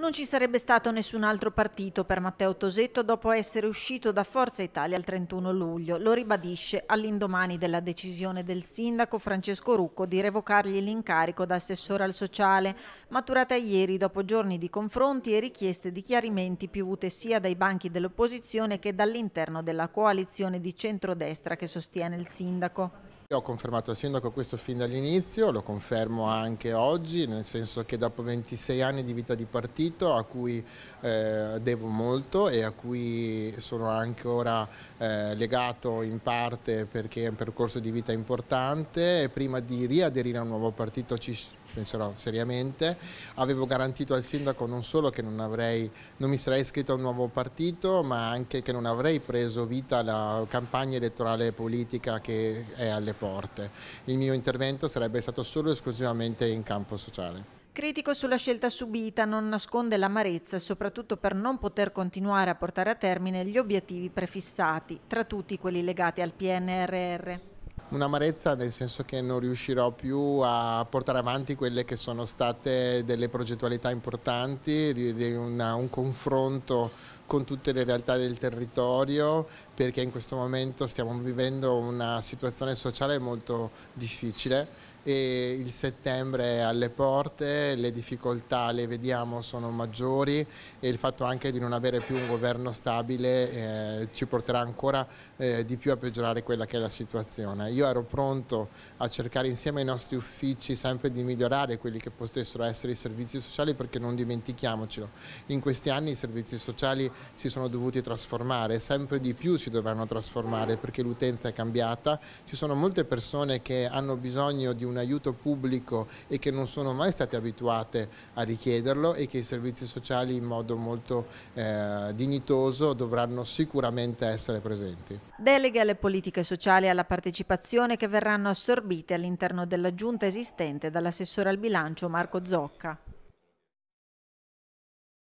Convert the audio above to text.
Non ci sarebbe stato nessun altro partito per Matteo Tosetto dopo essere uscito da Forza Italia il 31 luglio, lo ribadisce all'indomani della decisione del sindaco Francesco Rucco di revocargli l'incarico da assessore al sociale, maturata ieri dopo giorni di confronti e richieste di chiarimenti piovute sia dai banchi dell'opposizione che dall'interno della coalizione di centrodestra che sostiene il sindaco. Ho confermato al sindaco questo fin dall'inizio, lo confermo anche oggi, nel senso che dopo 26 anni di vita di partito a cui eh, devo molto e a cui sono ancora eh, legato in parte perché è un percorso di vita importante, prima di riaderire a un nuovo partito ci penserò seriamente. Avevo garantito al sindaco non solo che non, avrei, non mi sarei iscritto a un nuovo partito, ma anche che non avrei preso vita la campagna elettorale politica che è alle porte. Il mio intervento sarebbe stato solo e esclusivamente in campo sociale. Critico sulla scelta subita, non nasconde l'amarezza, soprattutto per non poter continuare a portare a termine gli obiettivi prefissati, tra tutti quelli legati al PNRR un'amarezza nel senso che non riuscirò più a portare avanti quelle che sono state delle progettualità importanti, una, un confronto con tutte le realtà del territorio perché in questo momento stiamo vivendo una situazione sociale molto difficile e il settembre è alle porte, le difficoltà le vediamo sono maggiori e il fatto anche di non avere più un governo stabile eh, ci porterà ancora eh, di più a peggiorare quella che è la situazione. Io ero pronto a cercare insieme ai nostri uffici sempre di migliorare quelli che potessero essere i servizi sociali perché non dimentichiamocelo, in questi anni i servizi sociali si sono dovuti trasformare, sempre di più si dovranno trasformare perché l'utenza è cambiata, ci sono molte persone che hanno bisogno di un aiuto pubblico e che non sono mai state abituate a richiederlo e che i servizi sociali in modo molto eh, dignitoso dovranno sicuramente essere presenti. Deleghe alle politiche sociali e alla partecipazione che verranno assorbite all'interno della giunta esistente dall'assessore al bilancio Marco Zocca.